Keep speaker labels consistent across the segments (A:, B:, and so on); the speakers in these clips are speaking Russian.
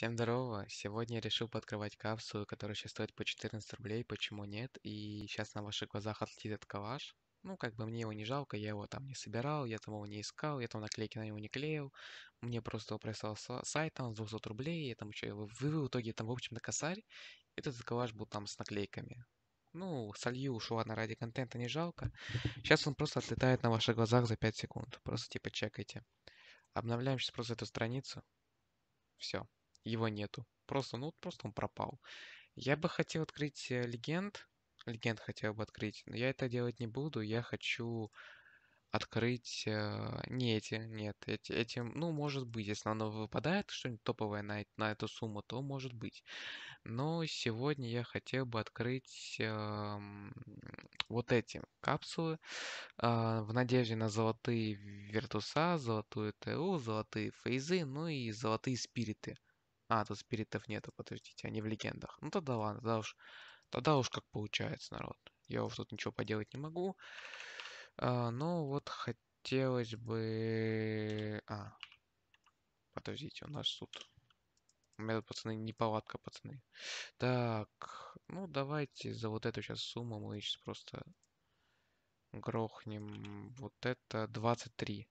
A: Всем здорово! Сегодня я решил подкрывать капсулу, которая сейчас стоит по 14 рублей, почему нет, и сейчас на ваших глазах отлетит этот калаш. Ну, как бы мне его не жалко, я его там не собирал, я там его не искал, я там наклейки на него не клеил. Мне просто его прислал сайт там 200 рублей, я там еще его вывел, в итоге там, в общем-то, косарь. Этот калаш был там с наклейками. Ну, солью уж ладно, ради контента не жалко. Сейчас он просто отлетает на ваших глазах за 5 секунд. Просто типа чекайте. Обновляем сейчас просто эту страницу. Все его нету. Просто, ну, просто он пропал. Я бы хотел открыть э, легенд. Легенд хотел бы открыть, но я это делать не буду. Я хочу открыть... Э, не эти, нет. Эти, этим, ну, может быть, если оно выпадает что-нибудь топовое на, на эту сумму, то может быть. Но сегодня я хотел бы открыть э, вот эти капсулы э, в надежде на золотые вертуса, золотую ТУ, золотые фейзы, ну и золотые спириты. А, тут спиритов нету, подождите, они в легендах. Ну тогда ладно, тогда уж, тогда уж как получается, народ. Я уж тут ничего поделать не могу. А, ну вот хотелось бы... А, подождите, у нас тут... У меня тут, пацаны, не палатка, пацаны. Так, ну давайте за вот эту сейчас сумму мы сейчас просто грохнем. Вот это 23.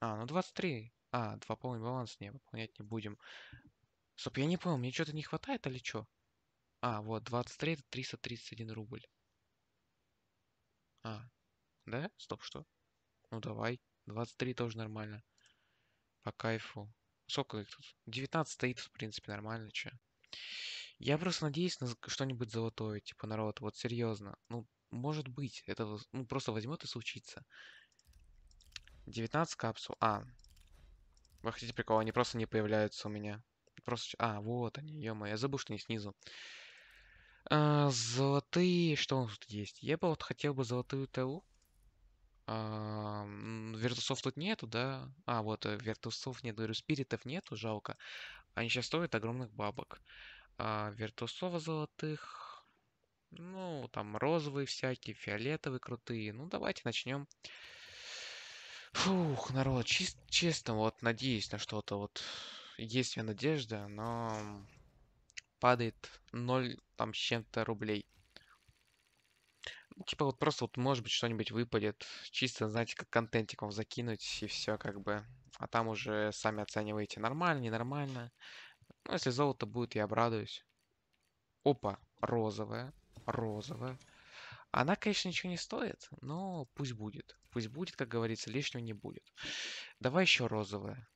A: А, ну 23. А, два полный баланс не, выполнять не будем. Стоп, я не понял, мне что-то не хватает или что? А, вот, 23 это 331 рубль. А, да? Стоп, что? Ну давай, 23 тоже нормально. По кайфу. Сколько их тут? 19 стоит, в принципе, нормально, че. Я просто надеюсь на что-нибудь золотое, типа, народ, вот серьезно. Ну, может быть, это ну, просто возьмет и случится. 19 капсул. А, вы хотите прикол? Они просто не появляются у меня. Просто... А, вот они, ё я забыл, что они снизу. А, золотые... Что у нас тут есть? Я бы вот хотел бы золотую ТУ. А, вертусов тут нету, да? А, вот, э, вертусов нет, говорю, спиритов нету, жалко. Они сейчас стоят огромных бабок. А, вертусов золотых... Ну, там розовые всякие, фиолетовые крутые. Ну, давайте начнем Фух, народ, чис честно, вот надеюсь на что-то. Вот есть мне надежда, но падает 0 там с чем-то рублей. Ну, типа вот просто вот может быть что-нибудь выпадет. Чисто, знаете, как контентиком закинуть и все как бы. А там уже сами оцениваете, нормально, ненормально. Ну, если золото будет, я обрадуюсь. Опа, розовое, розовое. Она, конечно, ничего не стоит, но пусть будет. Пусть будет, как говорится, лишнего не будет. Давай еще розовое.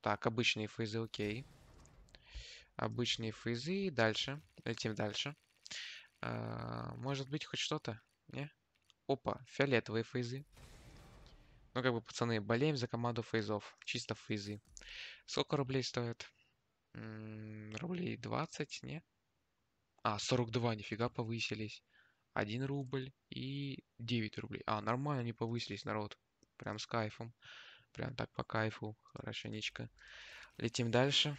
A: Так, обычные фейзы, окей. Обычные фейзы. Дальше. Летим дальше. А, может быть, хоть что-то? Не? Опа, фиолетовые фейзы. Ну, как бы, пацаны, болеем за команду фейзов. Чисто фейзы. Сколько рублей стоит? М -м, рублей 20, не? А, 42, нифига повысились. 1 рубль и 9 рублей. А, нормально они повысились, народ. Прям с кайфом. Прям так по кайфу. Хорошенечко. Летим дальше.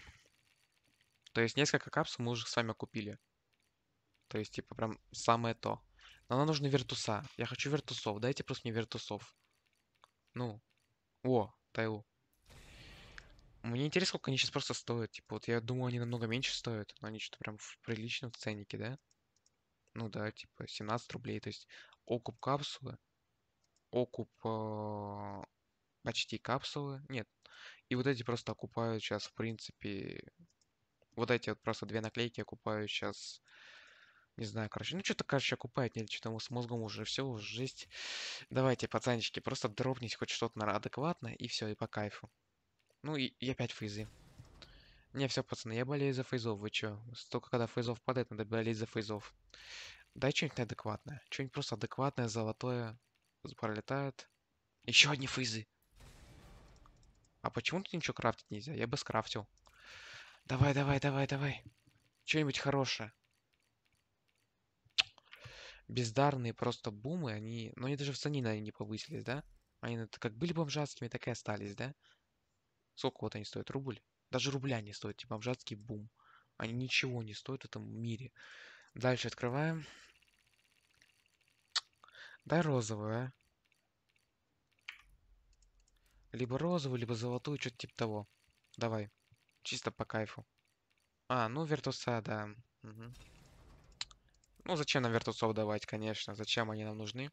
A: То есть несколько капсул мы уже с вами купили. То есть, типа, прям самое то. Но нам нужны вертуса. Я хочу вертусов. Дайте просто мне вертусов. Ну. О, Тайлу. Мне интересно, сколько они сейчас просто стоят. Типа, вот я думаю, они намного меньше стоят. Но они что-то прям в приличном ценнике, да? ну да, типа 17 рублей. То есть окуп капсулы, окуп э, почти капсулы, нет. И вот эти просто окупают сейчас, в принципе, вот эти вот просто две наклейки окупают сейчас, не знаю, короче, ну что-то, короче, окупают, нет, что-то с мозгом уже все, уже жесть. Давайте, пацанчики, просто дропните хоть что-то на адекватно, и все, и по кайфу. Ну и, и опять фейзы. Не, все, пацаны, я болею за фейзов, вы чё? Столько, когда фейзов падает, надо болеть за фейзов. Дай что-нибудь адекватное. Что-нибудь просто адекватное, золотое. пролетает. Еще одни фейзы. А почему тут ничего крафтить нельзя? Я бы скрафтил. Давай, давай, давай, давай. Что-нибудь хорошее. Бездарные просто бумы, они... Ну, они даже в цене, наверное, не повысились, да? Они ну, как были бомжатскими, так и остались, да? Сколько вот они стоят? Рубль? Даже рубля не стоит, типа обжатский бум. Они ничего не стоят в этом мире. Дальше открываем. Дай розовую, а. Либо розовую, либо золотую, что-то типа того. Давай. Чисто по кайфу. А, ну вертуса, да. Угу. Ну, зачем нам вертусов давать, конечно. Зачем они нам нужны?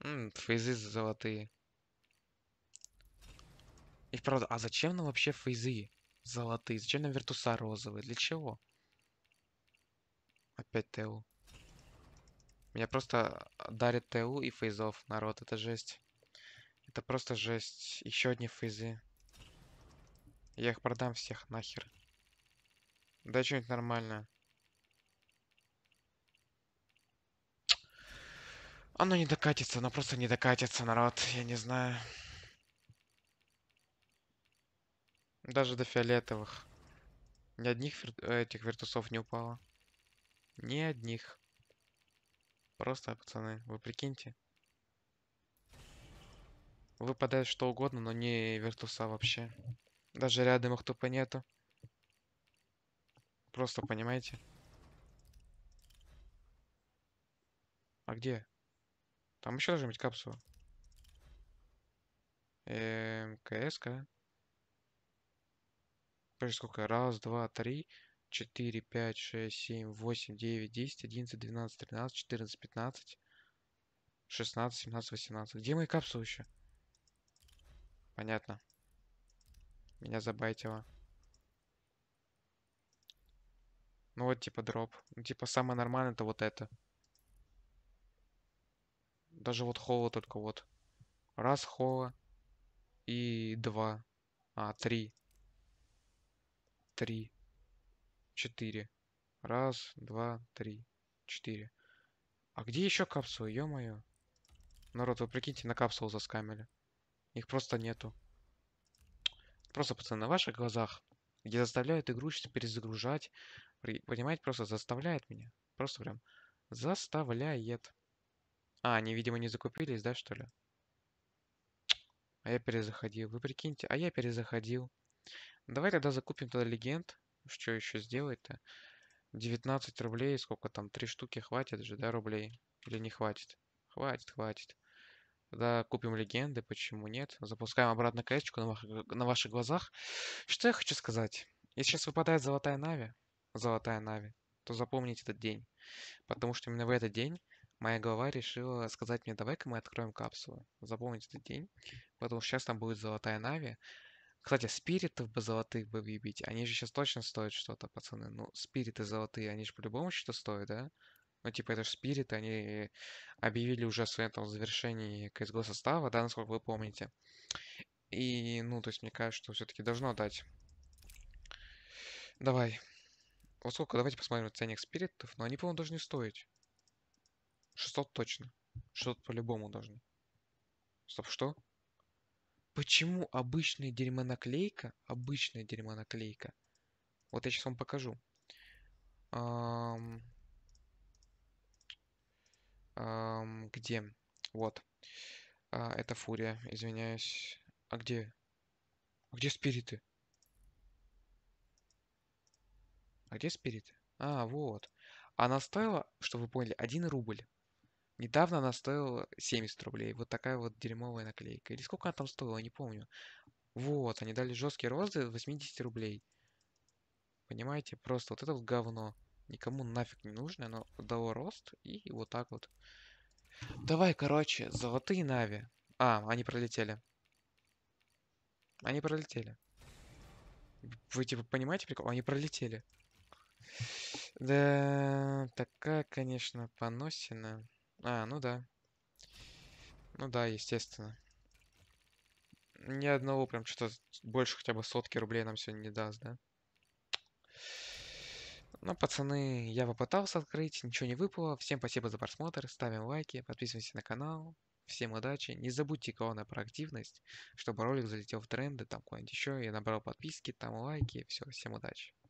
A: М фейзы золотые. И правда, а зачем нам вообще фейзы? золотые. Зачем нам вертуса розовые? Для чего? Опять ТУ. Меня просто дарит ТУ и фейзов, народ. Это жесть. Это просто жесть. Еще одни фейзы. Я их продам всех нахер. Да что-нибудь нормальное. Оно не докатится, оно просто не докатится, народ. Я не знаю. Даже до фиолетовых. Ни одних вир... Э, этих вертусов не упало. Ни одних. Просто, пацаны, вы прикиньте. Выпадает что угодно, но не вертуса вообще. Даже рядом их тупо нету. Просто, понимаете? А где? Там еще должна быть капсула. Эм, КС, -ка покажи сколько. Раз, два, три, четыре, пять, шесть, семь, восемь, девять, десять, одиннадцать, двенадцать, тринадцать, четырнадцать, пятнадцать, шестнадцать, семнадцать, восемнадцать. Где мои капсулы еще? Понятно. Меня забайтило. Ну вот типа дроп. Ну, типа самое нормальное это вот это. Даже вот холла только вот. Раз холла. И два. А, три три, четыре. Раз, два, три, четыре. А где еще капсулы, ё-моё? Народ, вы прикиньте, на капсулу заскамили. Их просто нету. Просто, пацаны, на ваших глазах, где заставляют игру сейчас перезагружать, понимаете, просто заставляет меня. Просто прям заставляет. А, они, видимо, не закупились, да, что ли? А я перезаходил. Вы прикиньте, а я перезаходил. Давай тогда закупим тогда легенд. Что еще сделать-то? 19 рублей, сколько там, 3 штуки хватит же, да, рублей? Или не хватит? Хватит, хватит. Тогда купим легенды, почему нет? Запускаем обратно каечку на, ваш... на ваших глазах. Что я хочу сказать? Если сейчас выпадает золотая Нави, золотая Нави, то запомните этот день. Потому что именно в этот день моя голова решила сказать мне, давай-ка мы откроем капсулу. Запомните этот день, потому что сейчас там будет золотая Нави, кстати, спиритов бы золотых бы выбить. Они же сейчас точно стоят что-то, пацаны. Ну, спириты золотые, они же по-любому что то стоят, да? Ну, типа, это же спирит, они объявили уже о своем там завершении CSGO состава, да, насколько вы помните. И, ну, то есть, мне кажется, что все-таки должно дать. Давай. Вот сколько? Давайте посмотрим ценник спиритов. Но они, по-моему, должны стоить. 600 точно. 600 по-любому должны. Стоп, что? Почему обычная дерьмонаклейка, обычная дерьмонаклейка, вот я сейчас вам покажу. Эм, эм, где? Вот. А, это фурия, извиняюсь. А где? А где спириты? А где спириты? А, вот. Она стоила, чтобы вы поняли, 1 рубль. Недавно она стоила 70 рублей. Вот такая вот дерьмовая наклейка. Или сколько она там стоила, не помню. Вот, они дали жесткие розы 80 рублей. Понимаете, просто вот это вот говно. Никому нафиг не нужно, оно дало рост и вот так вот. Давай, короче, золотые Нави. А, они пролетели. Они пролетели. Вы типа понимаете прикол? Они пролетели. Да, такая, конечно, поносина. А, ну да. Ну да, естественно. Ни одного прям что-то больше хотя бы сотки рублей нам сегодня не даст, да? Ну, пацаны, я попытался открыть, ничего не выпало. Всем спасибо за просмотр, ставим лайки, подписываемся на канал. Всем удачи. Не забудьте кого-на проактивность, чтобы ролик залетел в тренды, там куда-нибудь еще. Я набрал подписки, там лайки. Все, всем удачи.